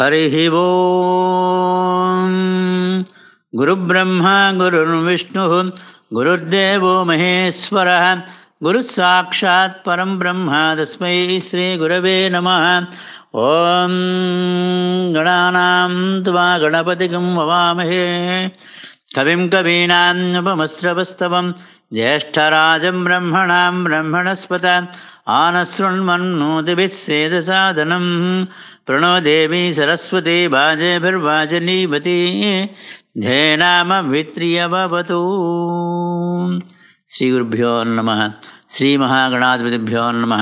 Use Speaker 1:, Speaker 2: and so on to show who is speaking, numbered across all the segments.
Speaker 1: हरिः वो गुरुब्रह्मा गुरुर्विष्णुः गुरुर्देवो महेश्वरः गुरुस्वाक्षात्परम् ब्रह्म तस्मै श्रीगुरवे नमः ॐ गणानां त्वा गणपतिकं ववामहे कविं कवीनां कवीनान्यपमश्रवस्तवम् ज्येष्ठराजं ब्रह्मणां ब्रह्मणस्पत आनशृण्वन्नोति सेदसाधनम् ప్రణోదేవి సరస్వతి వాజేభిర్వాజనీవతి ధేనామవిత్రియవతు శ్రీ గురుభ్యో నమ శ్రీ మహాగణాధిపతిభ్యో నమ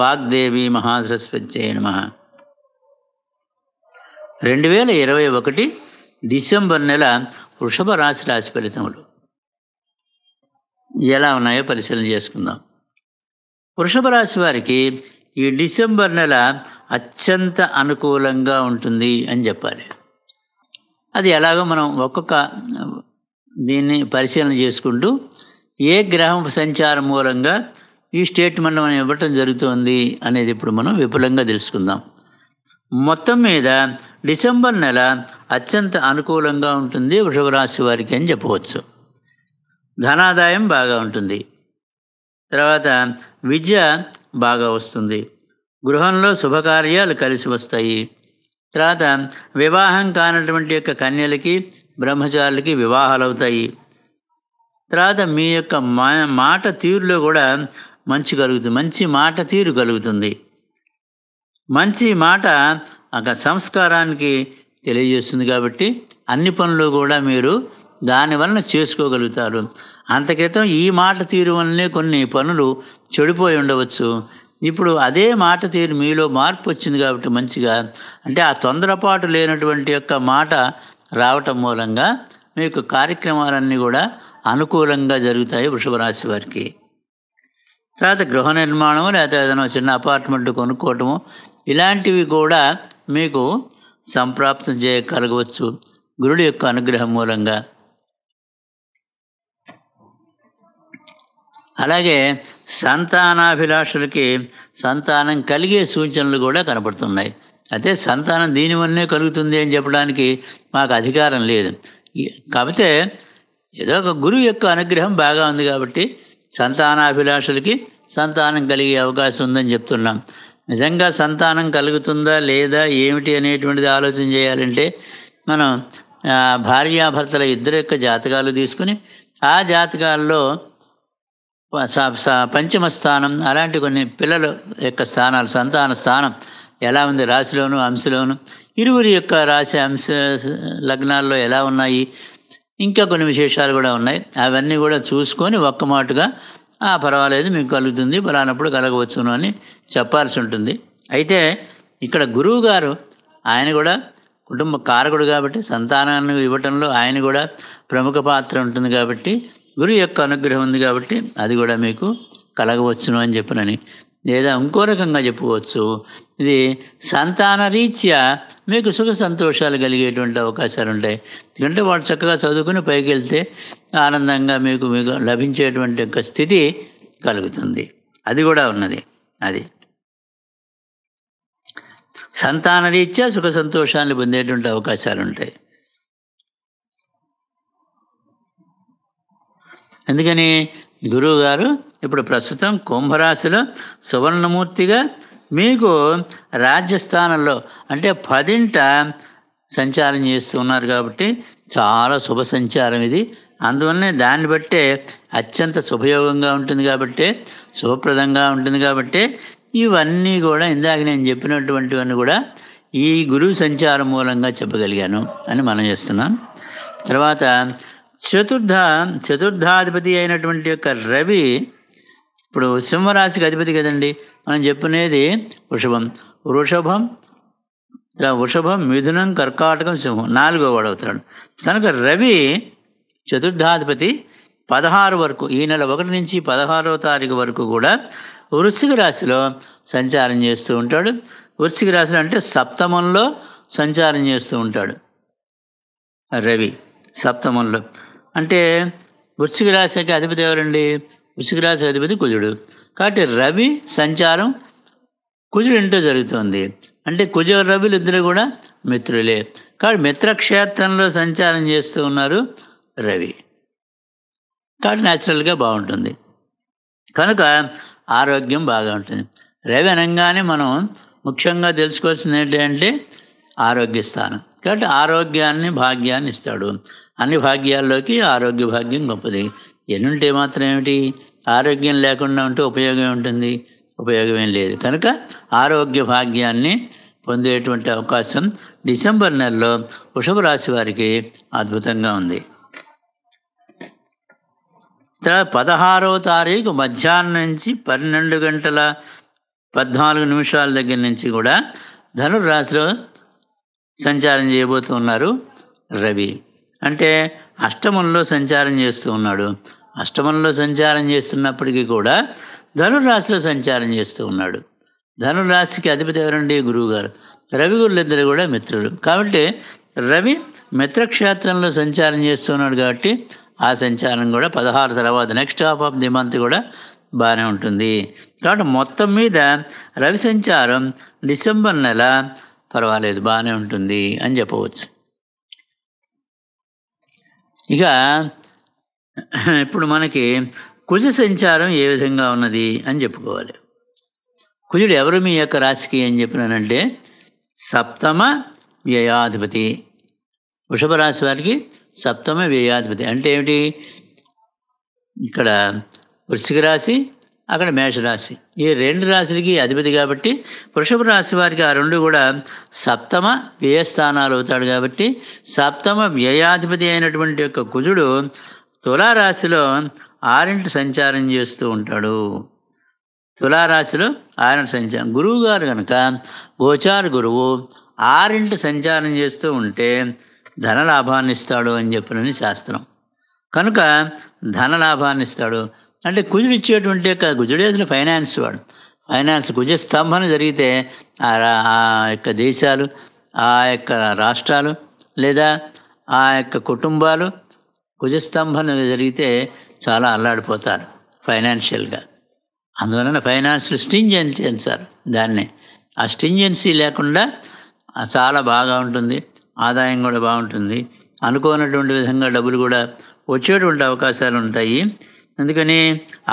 Speaker 1: వాగ్దేవి మహాసరస్వత్యై నమ రెండు వేల ఇరవై ఒకటి డిసెంబర్ నెల వృషభ రాశి రాశి ఫలితములు ఎలా ఉన్నాయో పరిశీలన చేసుకుందాం వృషభ రాశి వారికి ఈ డిసెంబర్ నెల అత్యంత అనుకూలంగా ఉంటుంది అని చెప్పాలి అది ఎలాగో మనం ఒక్కొక్క దీన్ని పరిశీలన చేసుకుంటూ ఏ గ్రహం సంచారం మూలంగా ఈ స్టేట్మెంట్ మనం ఇవ్వటం జరుగుతుంది అనేది ఇప్పుడు మనం విపులంగా తెలుసుకుందాం మొత్తం మీద డిసెంబర్ నెల అత్యంత అనుకూలంగా ఉంటుంది వృషభరాశి వారికి అని చెప్పవచ్చు ధనాదాయం బాగా ఉంటుంది తర్వాత విద్య బాగా వస్తుంది గృహంలో శుభకార్యాలు కలిసి వస్తాయి తర్వాత వివాహం కానటువంటి యొక్క కన్యలకి బ్రహ్మచారులకి వివాహాలు అవుతాయి తర్వాత మీ యొక్క మా మాట తీరులో కూడా మంచి కలుగుతుంది మంచి మాట తీరు కలుగుతుంది మంచి మాట ఒక సంస్కారానికి తెలియజేస్తుంది కాబట్టి అన్ని పనులు కూడా మీరు దానివలన చేసుకోగలుగుతారు అంతక్రితం ఈ మాట తీరు వల్లనే కొన్ని పనులు చెడిపోయి ఉండవచ్చు ఇప్పుడు అదే మాట తీరు మీలో మార్పు వచ్చింది కాబట్టి మంచిగా అంటే ఆ తొందరపాటు లేనటువంటి యొక్క మాట రావటం మూలంగా మీకు కార్యక్రమాలన్నీ కూడా అనుకూలంగా జరుగుతాయి వృషభ రాశి వారికి తర్వాత గృహ నిర్మాణము లేకపోతే ఏదైనా చిన్న అపార్ట్మెంట్ కొనుక్కోవటము ఇలాంటివి కూడా మీకు సంప్రాప్తం చేయగలగవచ్చు గురుడు యొక్క అనుగ్రహం మూలంగా అలాగే సంతానాభిలాషులకి సంతానం కలిగే సూచనలు కూడా కనపడుతున్నాయి అయితే సంతానం దీనివల్లనే కలుగుతుంది అని చెప్పడానికి మాకు అధికారం లేదు కాకపోతే ఏదో ఒక గురువు యొక్క అనుగ్రహం బాగా ఉంది కాబట్టి సంతానాభిలాషులకి సంతానం కలిగే అవకాశం ఉందని చెప్తున్నాం నిజంగా సంతానం కలుగుతుందా లేదా ఏమిటి అనేటువంటిది ఆలోచన చేయాలంటే మనం భార్యాభర్తల ఇద్దరు యొక్క జాతకాలు తీసుకుని ఆ జాతకాల్లో పంచమ స్థానం అలాంటి కొన్ని పిల్లల యొక్క స్థానాలు సంతాన స్థానం ఎలా ఉంది రాశిలోను అంశలోను ఇరువురి యొక్క రాశి అంశ లగ్నాల్లో ఎలా ఉన్నాయి ఇంకా కొన్ని విశేషాలు కూడా ఉన్నాయి అవన్నీ కూడా చూసుకొని ఒక్క మాటగా ఆ పర్వాలేదు మీకు కలుగుతుంది ఫలానప్పుడు కలగవచ్చును అని చెప్పాల్సి ఉంటుంది అయితే ఇక్కడ గురువు గారు ఆయన కూడా కుటుంబ కారకుడు కాబట్టి సంతానాన్ని ఇవ్వటంలో ఆయన కూడా ప్రముఖ పాత్ర ఉంటుంది కాబట్టి గురువు యొక్క అనుగ్రహం ఉంది కాబట్టి అది కూడా మీకు కలగవచ్చును అని చెప్పినని లేదా ఇంకో రకంగా చెప్పుకోవచ్చు ఇది సంతాన రీత్యా మీకు సుఖ సంతోషాలు కలిగేటువంటి అవకాశాలు ఉంటాయి ఎందుకంటే వాడు చక్కగా చదువుకుని పైకి వెళ్తే ఆనందంగా మీకు మీకు లభించేటువంటి యొక్క స్థితి కలుగుతుంది అది కూడా ఉన్నది అది సంతాన రీత్యా సుఖ సంతోషాలు పొందేటువంటి అవకాశాలు ఉంటాయి అందుకని గురువు గారు ఇప్పుడు ప్రస్తుతం కుంభరాశిలో సువర్ణమూర్తిగా మీకు రాజ్యస్థానంలో అంటే పదింట సంచారం చేస్తున్నారు కాబట్టి చాలా శుభ సంచారం ఇది అందువల్లనే దాన్ని బట్టే అత్యంత శుభయోగంగా ఉంటుంది కాబట్టి శుభప్రదంగా ఉంటుంది కాబట్టి ఇవన్నీ కూడా ఇందాక నేను చెప్పినటువంటివన్నీ కూడా ఈ గురువు సంచారం మూలంగా చెప్పగలిగాను అని మనం చేస్తున్నాం తర్వాత చతుర్థ చతుర్థాధిపతి అయినటువంటి యొక్క రవి ఇప్పుడు సింహరాశికి అధిపతి కదండి మనం చెప్పుకునేది వృషభం వృషభం వృషభం మిథునం కర్కాటకం సింహం నాలుగో వాడు అవుతాడు కనుక రవి చతుర్థాధిపతి పదహారు వరకు ఈ నెల ఒకటి నుంచి పదహారవ తారీఖు వరకు కూడా వృశ్చిక రాశిలో సంచారం చేస్తూ ఉంటాడు వృశ్చిక రాశిలో అంటే సప్తమంలో సంచారం చేస్తూ ఉంటాడు రవి సప్తమంలో అంటే వృశ్చిక రాశికి అధిపతి ఎవరండి వృశ్చిక రాశి అధిపతి కుజుడు కాబట్టి రవి సంచారం కుజుడు ఇంటో జరుగుతుంది అంటే కుజ రవిలు ఇద్దరు కూడా మిత్రులే కాబట్టి మిత్రక్షేత్రంలో సంచారం చేస్తూ ఉన్నారు రవి కాబట్టి న్యాచురల్గా బాగుంటుంది కనుక ఆరోగ్యం బాగా ఉంటుంది రవి అనగానే మనం ముఖ్యంగా తెలుసుకోవాల్సింది ఏంటంటే ఆరోగ్య స్థానం కాబట్టి ఆరోగ్యాన్ని భాగ్యాన్ని ఇస్తాడు అన్ని భాగ్యాల్లోకి ఆరోగ్య భాగ్యం గొప్పది ఉంటే మాత్రం ఏమిటి ఆరోగ్యం లేకుండా ఉంటే ఉపయోగం ఉంటుంది ఉపయోగమేం లేదు కనుక ఆరోగ్య భాగ్యాన్ని పొందేటువంటి అవకాశం డిసెంబర్ నెలలో వృషభ రాశి వారికి అద్భుతంగా ఉంది తర్వాత పదహారవ తారీఖు మధ్యాహ్నం నుంచి పన్నెండు గంటల పద్నాలుగు నిమిషాల దగ్గర నుంచి కూడా ధనుర్రాశిలో సంచారం చేయబోతూ ఉన్నారు రవి అంటే అష్టమంలో సంచారం చేస్తూ ఉన్నాడు అష్టమంలో సంచారం చేస్తున్నప్పటికీ కూడా ధనురాశిలో సంచారం చేస్తూ ఉన్నాడు ధనురాశికి అధిపతి ఎవరండి గురువు గారు రవి గురులిద్దరు కూడా మిత్రులు కాబట్టి రవి మిత్రక్షేత్రంలో సంచారం చేస్తున్నాడు కాబట్టి ఆ సంచారం కూడా పదహారు తర్వాత next half of the month కూడా బాగానే ఉంటుంది కాబట్టి మొత్తం మీద రవి సంచారం డిసెంబర్ నెల పర్వాలేదు బాగానే ఉంటుంది అని చెప్పవచ్చు ఇక ఇప్పుడు మనకి కుజ సంచారం ఏ విధంగా ఉన్నది అని చెప్పుకోవాలి కుజుడు ఎవరు మీ యొక్క రాశికి అని చెప్పినానంటే సప్తమ వ్యయాధిపతి వృషభ రాశి వారికి సప్తమ వ్యయాధిపతి అంటే ఏమిటి ఇక్కడ వృశ్చిక రాశి అక్కడ మేషరాశి ఈ రెండు రాశులకి అధిపతి కాబట్టి వృషభ రాశి వారికి ఆ రెండు కూడా సప్తమ వ్యయస్థానాలు అవుతాడు కాబట్టి సప్తమ వ్యయాధిపతి అయినటువంటి యొక్క కుజుడు తులారాశిలో ఆరింటి సంచారం చేస్తూ ఉంటాడు తులారాశిలో ఆరింటి సంచారం గురువు గారు కనుక గోచార గురువు ఆరింటి సంచారం చేస్తూ ఉంటే ధనలాభాన్ని ఇస్తాడు అని చెప్పినని శాస్త్రం కనుక ధనలాభాన్ని ఇస్తాడు అంటే కుజుడు ఇచ్చేటువంటి యొక్క గుజుడేసిన ఫైనాన్స్ వాడు ఫైనాన్స్ కుజ స్తంభన జరిగితే ఆ యొక్క దేశాలు ఆ యొక్క రాష్ట్రాలు లేదా ఆ యొక్క కుటుంబాలు కుజస్తంభన జరిగితే చాలా అల్లాడిపోతారు ఫైనాన్షియల్గా అందువలన ఫైనాన్షియల్ స్టింజెన్సీ సార్ దాన్ని ఆ స్టింజెన్సీ లేకుండా చాలా బాగా ఉంటుంది ఆదాయం కూడా బాగుంటుంది అనుకోనటువంటి విధంగా డబ్బులు కూడా వచ్చేటువంటి అవకాశాలు ఉంటాయి అందుకని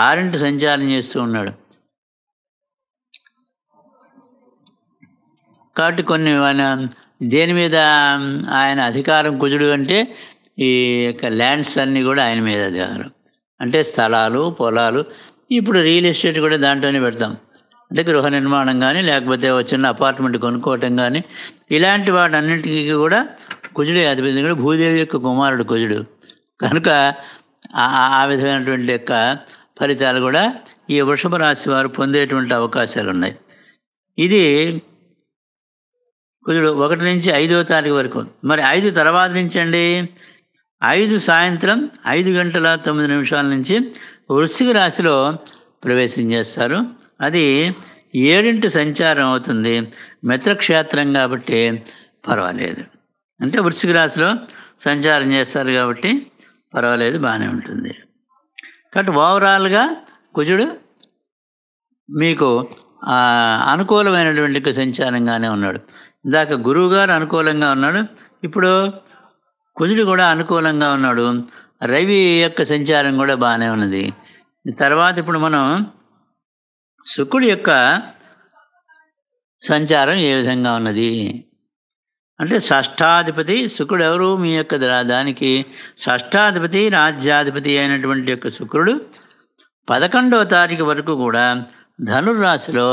Speaker 1: ఆరింటి సంచారం చేస్తూ ఉన్నాడు కాబట్టి కొన్ని దేని మీద ఆయన అధికారం కుజుడు అంటే ఈ యొక్క ల్యాండ్స్ అన్నీ కూడా ఆయన మీద అధికారం అంటే స్థలాలు పొలాలు ఇప్పుడు రియల్ ఎస్టేట్ కూడా దాంట్లోనే పెడతాం అంటే గృహ నిర్మాణం కానీ లేకపోతే చిన్న అపార్ట్మెంట్ కొనుక్కోవటం కానీ ఇలాంటి అన్నింటికి కూడా కుజుడే అధిపతి కూడా భూదేవి యొక్క కుమారుడు కుజుడు కనుక ఆ విధమైనటువంటి యొక్క ఫలితాలు కూడా ఈ వృషభ రాశి వారు పొందేటువంటి అవకాశాలు ఉన్నాయి ఇది కుజుడు ఒకటి నుంచి ఐదో తారీఖు వరకు మరి ఐదు తర్వాత నుంచి అండి ఐదు సాయంత్రం ఐదు గంటల తొమ్మిది నిమిషాల నుంచి వృశ్చిక రాశిలో ప్రవేశం చేస్తారు అది ఏడింటి సంచారం అవుతుంది మిత్రక్షేత్రం కాబట్టి పర్వాలేదు అంటే వృశ్చిక రాశిలో సంచారం చేస్తారు కాబట్టి పర్వాలేదు బాగానే ఉంటుంది కాబట్టి ఓవరాల్గా కుజుడు మీకు అనుకూలమైనటువంటి సంచారంగానే ఉన్నాడు ఇందాక గురువు గారు అనుకూలంగా ఉన్నాడు ఇప్పుడు కుజుడు కూడా అనుకూలంగా ఉన్నాడు రవి యొక్క సంచారం కూడా బాగానే ఉన్నది తర్వాత ఇప్పుడు మనం శుక్రుడి యొక్క సంచారం ఏ విధంగా ఉన్నది అంటే షష్ఠాధిపతి శుక్రుడు ఎవరు మీ యొక్క దానికి షష్ఠాధిపతి రాజ్యాధిపతి అయినటువంటి యొక్క శుక్రుడు పదకొండవ తారీఖు వరకు కూడా ధనుర్రాశిలో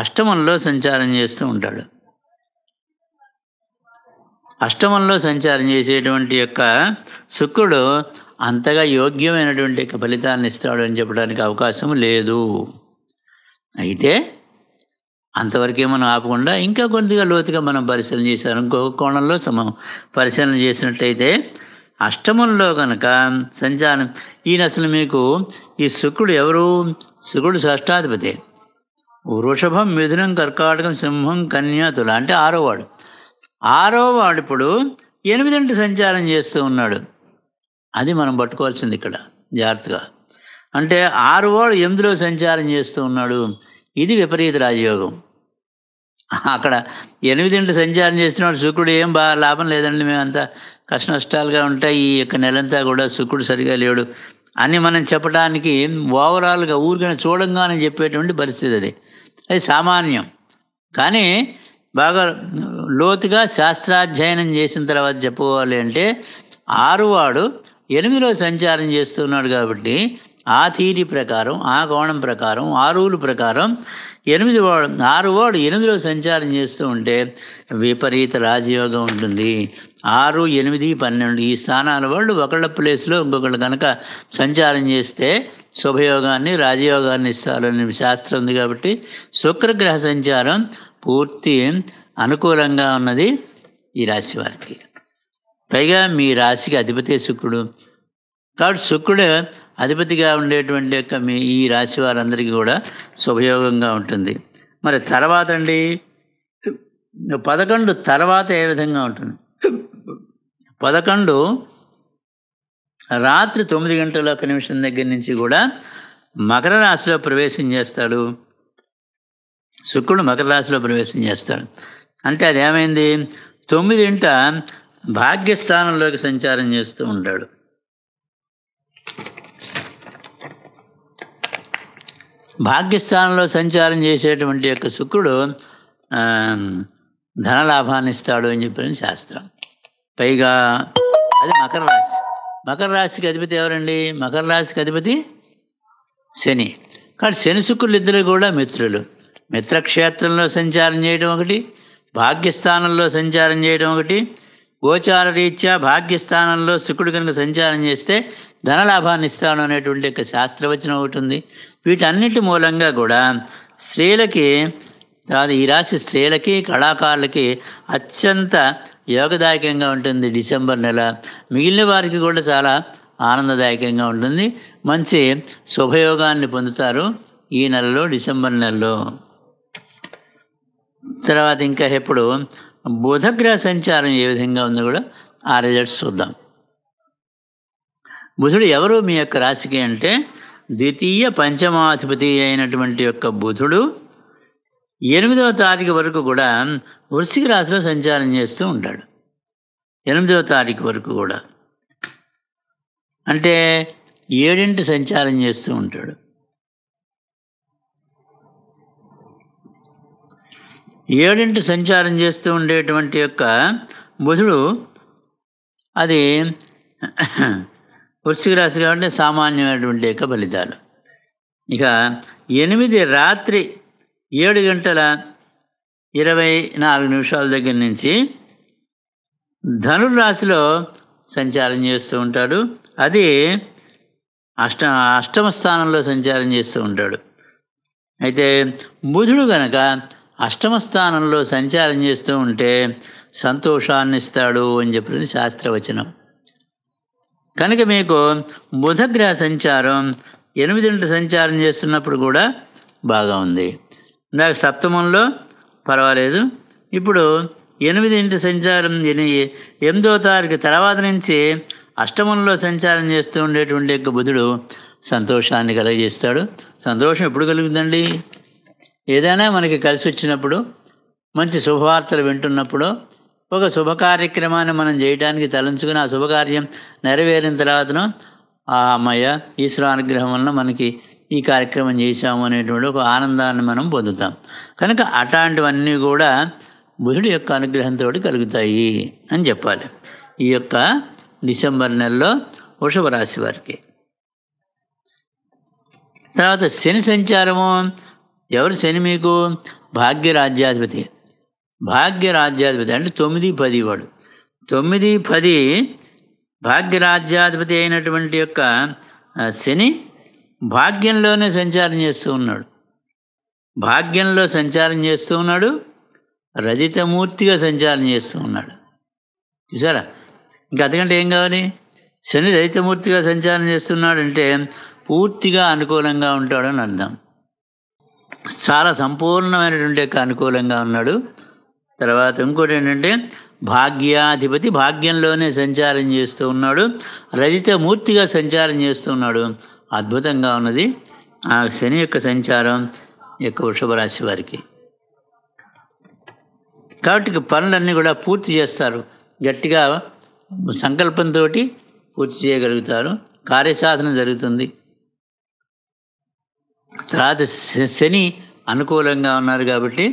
Speaker 1: అష్టమంలో సంచారం చేస్తూ ఉంటాడు అష్టమంలో సంచారం చేసేటువంటి యొక్క శుక్రుడు అంతగా యోగ్యమైనటువంటి యొక్క ఫలితాన్ని ఇస్తాడు అని చెప్పడానికి అవకాశం లేదు అయితే అంతవరకే మనం ఆపకుండా ఇంకా కొద్దిగా లోతుగా మనం పరిశీలన చేశారు ఇంకొక కోణంలో సమ పరిశీలన చేసినట్టయితే అష్టమంలో కనుక సంచారం ఈయన అసలు మీకు ఈ శుక్రుడు ఎవరు శుక్రుడు షష్టాధిపతి వృషభం మిథునం కర్కాటకం సింహం కన్యాతుల అంటే ఆరో వాడు ఆరో వాడు ఇప్పుడు ఎనిమిదింటి సంచారం చేస్తూ ఉన్నాడు అది మనం పట్టుకోవాల్సింది ఇక్కడ జాగ్రత్తగా అంటే ఆరు వాడు ఎనిమిదిలో సంచారం చేస్తూ ఉన్నాడు ఇది విపరీత రాజయోగం అక్కడ ఎనిమిదింటి సంచారం వాడు శుక్రుడు ఏం బాగా లాభం లేదండి మేమంతా కష్ట నష్టాలుగా ఉంటాయి ఈ యొక్క నెలంతా కూడా శుక్రుడు సరిగా లేడు అని మనం చెప్పడానికి ఓవరాల్గా ఊరికైనా చూడంగానే చెప్పేటువంటి పరిస్థితి అది అది సామాన్యం కానీ బాగా లోతుగా శాస్త్రాధ్యయనం చేసిన తర్వాత చెప్పుకోవాలి అంటే ఆరువాడు ఎనిమిదిలో సంచారం చేస్తున్నాడు కాబట్టి ఆ థీరీ ప్రకారం ఆ కోణం ప్రకారం ఆ రూలు ప్రకారం ఎనిమిది వాడు ఆరు వాడు ఎనిమిదిలో సంచారం చేస్తూ ఉంటే విపరీత రాజయోగం ఉంటుంది ఆరు ఎనిమిది పన్నెండు ఈ స్థానాల వాళ్ళు ఒకళ్ళ ప్లేస్లో ఇంకొకళ్ళు కనుక సంచారం చేస్తే శుభయోగాన్ని రాజయోగాన్ని ఇస్తారని శాస్త్రం ఉంది కాబట్టి శుక్రగ్రహ సంచారం పూర్తి అనుకూలంగా ఉన్నది ఈ రాశి వారికి పైగా మీ రాశికి అధిపతి శుక్రుడు కాబట్టి శుక్రుడు అధిపతిగా ఉండేటువంటి యొక్క మీ ఈ రాశి వారందరికీ కూడా శుభయోగంగా ఉంటుంది మరి తర్వాత అండి పదకొండు తర్వాత ఏ విధంగా ఉంటుంది పదకొండు రాత్రి తొమ్మిది గంటల ఒక నిమిషం దగ్గర నుంచి కూడా మకర రాశిలో ప్రవేశం చేస్తాడు శుక్రుడు మకర రాశిలో ప్రవేశం చేస్తాడు అంటే అదేమైంది తొమ్మిదింట భాగ్యస్థానంలోకి సంచారం చేస్తూ ఉంటాడు భాగ్యస్థానంలో సంచారం చేసేటువంటి యొక్క శుక్రుడు ధనలాభాన్ని ఇస్తాడు అని చెప్పిన శాస్త్రం పైగా అది మకర రాశి మకర రాశికి అధిపతి ఎవరండి మకర రాశికి అధిపతి శని కానీ శని శుక్రులు ఇద్దరు కూడా మిత్రులు మిత్రక్షేత్రంలో సంచారం చేయడం ఒకటి భాగ్యస్థానంలో సంచారం చేయడం ఒకటి గోచార రీత్యా భాగ్యస్థానంలో శుకుడు కనుక సంచారం చేస్తే ధనలాభాన్ని ఇస్తాను అనేటువంటి యొక్క శాస్త్రవచనం ఒకటి ఉంది వీటన్నిటి మూలంగా కూడా స్త్రీలకి తర్వాత ఈ రాశి స్త్రీలకి కళాకారులకి అత్యంత యోగదాయకంగా ఉంటుంది డిసెంబర్ నెల మిగిలిన వారికి కూడా చాలా ఆనందదాయకంగా ఉంటుంది మంచి శుభయోగాన్ని పొందుతారు ఈ నెలలో డిసెంబర్ నెలలో తర్వాత ఇంకా ఎప్పుడు బుధగ్రహ సంచారం ఏ విధంగా ఉందో కూడా ఆ రిజల్ట్స్ చూద్దాం బుధుడు ఎవరు మీ యొక్క రాశికి అంటే ద్వితీయ పంచమాధిపతి అయినటువంటి యొక్క బుధుడు ఎనిమిదవ తారీఖు వరకు కూడా వృశ్చిక రాశిలో సంచారం చేస్తూ ఉంటాడు ఎనిమిదవ తారీఖు వరకు కూడా అంటే ఏడింటి సంచారం చేస్తూ ఉంటాడు ఏడింటి సంచారం చేస్తూ ఉండేటువంటి యొక్క బుధుడు అది వృశ్చిక రాశి కాబట్టి సామాన్యమైనటువంటి యొక్క ఫలితాలు ఇక ఎనిమిది రాత్రి ఏడు గంటల ఇరవై నాలుగు నిమిషాల దగ్గర నుంచి ధనురాశిలో సంచారం చేస్తూ ఉంటాడు అది అష్ట అష్టమ స్థానంలో సంచారం చేస్తూ ఉంటాడు అయితే బుధుడు గనక అష్టమ స్థానంలో సంచారం చేస్తూ ఉంటే సంతోషాన్ని ఇస్తాడు అని చెప్పిన శాస్త్రవచనం కనుక మీకు బుధగ్రహ సంచారం ఎనిమిదింటి సంచారం చేస్తున్నప్పుడు కూడా బాగా ఉంది నాకు సప్తమంలో పర్వాలేదు ఇప్పుడు ఎనిమిదింటి సంచారం ఎనిమిదో తారీఖు తర్వాత నుంచి అష్టమంలో సంచారం చేస్తూ ఉండేటువంటి యొక్క బుధుడు సంతోషాన్ని కలగజేస్తాడు సంతోషం ఎప్పుడు కలుగుతుందండి ఏదైనా మనకి కలిసి వచ్చినప్పుడు మంచి శుభవార్తలు వింటున్నప్పుడు ఒక శుభ కార్యక్రమాన్ని మనం చేయడానికి తలంచుకుని ఆ శుభకార్యం నెరవేరిన తర్వాత ఆ అమ్మయ్య ఈశ్వర అనుగ్రహం వలన మనకి ఈ కార్యక్రమం చేశాము అనేటువంటి ఒక ఆనందాన్ని మనం పొందుతాం కనుక అట్లాంటివన్నీ కూడా బుధుడి యొక్క అనుగ్రహంతో కలుగుతాయి అని చెప్పాలి ఈ యొక్క డిసెంబర్ నెలలో వృషభ రాశి వారికి తర్వాత శని సంచారము ఎవరు శని మీకు భాగ్యరాజ్యాధిపతి భాగ్యరాజ్యాధిపతి అంటే తొమ్మిది పది వాడు తొమ్మిది పది భాగ్యరాజ్యాధిపతి అయినటువంటి యొక్క శని భాగ్యంలోనే సంచారం చేస్తూ ఉన్నాడు భాగ్యంలో సంచారం చేస్తూ ఉన్నాడు రజితమూర్తిగా సంచారం చేస్తూ ఉన్నాడు చూసారా ఇంకా అంతకంటే ఏం కావాలి శని రజితమూర్తిగా సంచారం చేస్తున్నాడంటే పూర్తిగా అనుకూలంగా ఉంటాడని అర్థం చాలా సంపూర్ణమైనటువంటి యొక్క అనుకూలంగా ఉన్నాడు తర్వాత ఇంకోటి ఏంటంటే భాగ్యాధిపతి భాగ్యంలోనే సంచారం చేస్తూ ఉన్నాడు రజిత మూర్తిగా సంచారం చేస్తూ ఉన్నాడు అద్భుతంగా ఉన్నది ఆ శని యొక్క సంచారం యొక్క వృషభ రాశి వారికి కాబట్టి పనులన్నీ కూడా పూర్తి చేస్తారు గట్టిగా సంకల్పంతో పూర్తి చేయగలుగుతారు కార్యసాధన జరుగుతుంది తర్వాత శని అనుకూలంగా ఉన్నారు కాబట్టి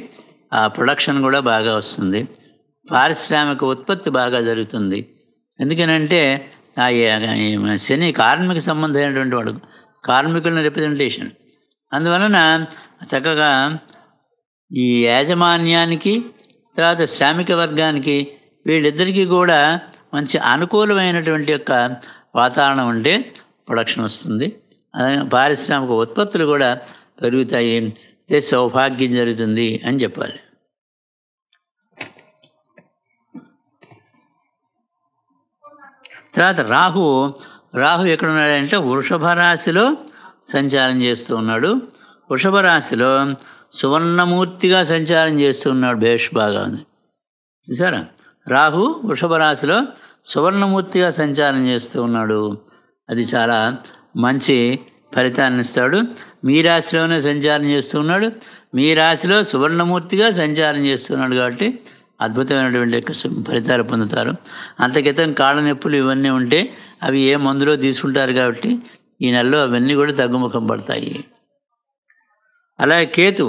Speaker 1: ఆ ప్రొడక్షన్ కూడా బాగా వస్తుంది పారిశ్రామిక ఉత్పత్తి బాగా జరుగుతుంది ఎందుకనంటే ఆ శని కార్మిక సంబంధమైనటువంటి వాడు కార్మికుల రిప్రజెంటేషన్ అందువలన చక్కగా ఈ యాజమాన్యానికి తర్వాత శ్రామిక వర్గానికి వీళ్ళిద్దరికీ కూడా మంచి అనుకూలమైనటువంటి యొక్క వాతావరణం ఉంటే ప్రొడక్షన్ వస్తుంది పారిశ్రామిక ఉత్పత్తులు కూడా పెరుగుతాయి అదే సౌభాగ్యం జరుగుతుంది అని చెప్పాలి తర్వాత రాహు రాహు ఉన్నాడంటే వృషభ రాశిలో సంచారం చేస్తూ ఉన్నాడు వృషభ రాశిలో సువర్ణమూర్తిగా సంచారం చేస్తూ ఉన్నాడు భేష్ బాగా ఉంది చూసారా రాహు వృషభ రాశిలో సువర్ణమూర్తిగా సంచారం చేస్తూ ఉన్నాడు అది చాలా మంచి ఫలితాన్ని ఇస్తాడు మీ రాశిలోనే సంచారం చేస్తున్నాడు మీ రాశిలో సువర్ణమూర్తిగా సంచారం చేస్తున్నాడు కాబట్టి అద్భుతమైనటువంటి ఫలితాలు పొందుతారు అంతకితం కాళ్ళ నొప్పులు ఇవన్నీ ఉంటే అవి ఏ మందులో తీసుకుంటారు కాబట్టి ఈ నెలలో అవన్నీ కూడా తగ్గుముఖం పడతాయి అలాగే కేతు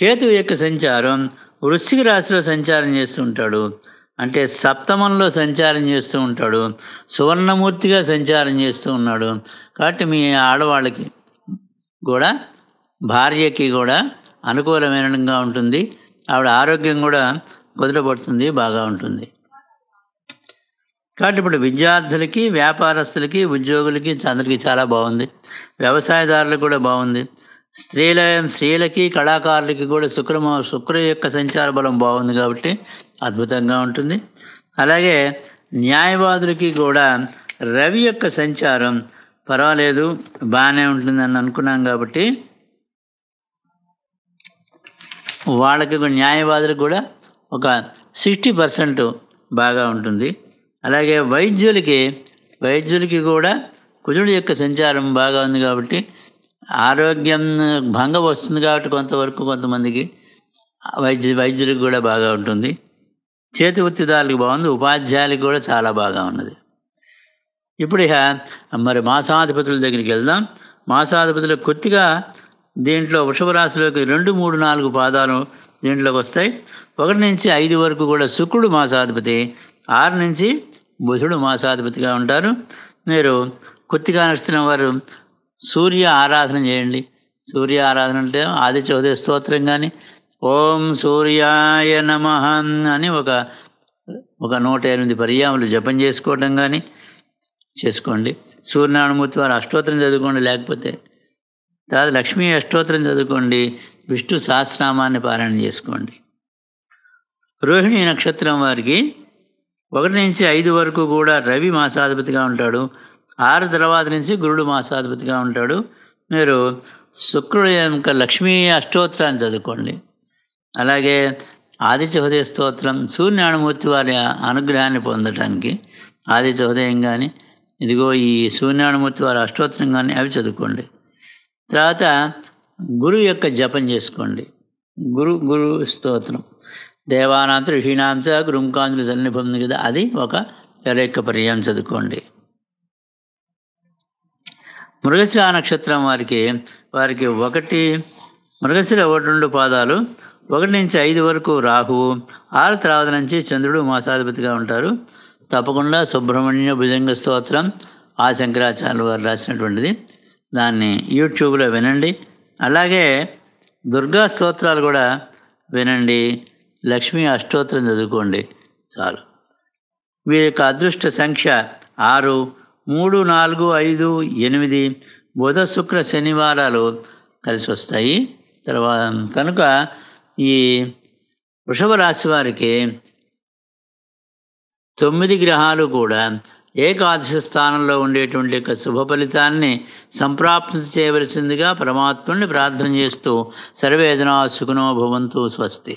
Speaker 1: కేతు యొక్క సంచారం వృశ్చిక రాశిలో సంచారం చేస్తుంటాడు అంటే సప్తమంలో సంచారం చేస్తూ ఉంటాడు సువర్ణమూర్తిగా సంచారం చేస్తూ ఉన్నాడు కాబట్టి మీ ఆడవాళ్ళకి కూడా భార్యకి కూడా అనుకూలమైనగా ఉంటుంది ఆవిడ ఆరోగ్యం కూడా కుదుటపడుతుంది బాగా ఉంటుంది కాబట్టి ఇప్పుడు విద్యార్థులకి వ్యాపారస్తులకి ఉద్యోగులకి అందరికీ చాలా బాగుంది వ్యవసాయదారులకు కూడా బాగుంది స్త్రీల స్త్రీలకి కళాకారులకి కూడా శుక్రమ శుక్ర యొక్క సంచార బలం బాగుంది కాబట్టి అద్భుతంగా ఉంటుంది అలాగే న్యాయవాదులకి కూడా రవి యొక్క సంచారం పర్వాలేదు బాగానే ఉంటుందని అనుకున్నాం కాబట్టి వాళ్ళకి న్యాయవాదులకు కూడా ఒక సిక్స్టీ పర్సెంట్ బాగా ఉంటుంది అలాగే వైద్యులకి వైద్యులకి కూడా కుజుడు యొక్క సంచారం బాగా ఉంది కాబట్టి ఆరోగ్యం భంగం వస్తుంది కాబట్టి కొంతవరకు కొంతమందికి వైద్య వైద్యులకు కూడా బాగా ఉంటుంది చేతి వృత్తిదారులకు బాగుంది ఉపాధ్యాయులకు కూడా చాలా బాగా ఉన్నది ఇప్పుడు ఇక మరి మాసాధిపతుల దగ్గరికి వెళ్దాం మాసాధిపతులు కొద్దిగా దీంట్లో వృషభరాశిలోకి రెండు మూడు నాలుగు పాదాలు దీంట్లోకి వస్తాయి ఒకటి నుంచి ఐదు వరకు కూడా శుక్రుడు మాసాధిపతి ఆరు నుంచి బుధుడు మాసాధిపతిగా ఉంటారు మీరు కొత్తిగా నడుస్తున్న వారు సూర్య ఆరాధన చేయండి సూర్య ఆరాధన అంటే ఆది చౌదరి స్తోత్రం కానీ ఓం సూర్యాయ నమ అని ఒక ఒక నూట ఎనిమిది పర్యాములు జపం చేసుకోవటం కానీ చేసుకోండి సూర్యనారాయణమూర్తి వారు అష్టోత్తరం చదువుకోండి లేకపోతే తర్వాత లక్ష్మీ అష్టోత్తరం చదువుకోండి విష్ణు సహస్రనామాన్ని పారాయణ చేసుకోండి రోహిణి నక్షత్రం వారికి ఒకటి నుంచి ఐదు వరకు కూడా రవి మాసాధిపతిగా ఉంటాడు ఆరు తర్వాత నుంచి గురుడు మాసాధిపతిగా ఉంటాడు మీరు శుక్రుడు యొక్క లక్ష్మీ అష్టోత్తరాన్ని చదువుకోండి అలాగే ఆదిత్య హృదయ స్తోత్రం సూర్యనారాయణమూర్తి వారి అనుగ్రహాన్ని పొందటానికి ఆదిత్య హృదయం కానీ ఇదిగో ఈ సూర్యనారాయణమూర్తి వారి అష్టోత్తరం కానీ అవి చదువుకోండి తర్వాత గురువు యొక్క జపం చేసుకోండి గురు గురు స్తోత్రం దేవానాంత ఋషీనాంచ గురుముఖాంతులు సన్నిభం కదా అది ఒక ఇరవై పర్యాయం చదువుకోండి మృగశిర నక్షత్రం వారికి వారికి ఒకటి మృగశిర ఒకటి రెండు పాదాలు ఒకటి నుంచి ఐదు వరకు రాహువు ఆరు తర్వాత నుంచి చంద్రుడు మాసాధిపతిగా ఉంటారు తప్పకుండా సుబ్రహ్మణ్య భుజంగ స్తోత్రం ఆ శంకరాచార్యులు వారు రాసినటువంటిది దాన్ని యూట్యూబ్లో వినండి అలాగే దుర్గా స్తోత్రాలు కూడా వినండి లక్ష్మీ అష్టోత్తరం చదువుకోండి చాలు వీరి యొక్క అదృష్ట సంఖ్య ఆరు మూడు నాలుగు ఐదు ఎనిమిది బుధ శుక్ర శనివారాలు కలిసి వస్తాయి తర్వాత కనుక ఈ వృషభ రాశి వారికి తొమ్మిది గ్రహాలు కూడా ఏకాదశ స్థానంలో ఉండేటువంటి యొక్క శుభ ఫలితాన్ని సంప్రాప్తి చేయవలసిందిగా పరమాత్ముని ప్రార్థన చేస్తూ సర్వేదనా సుఖనో భవంతు స్వస్తి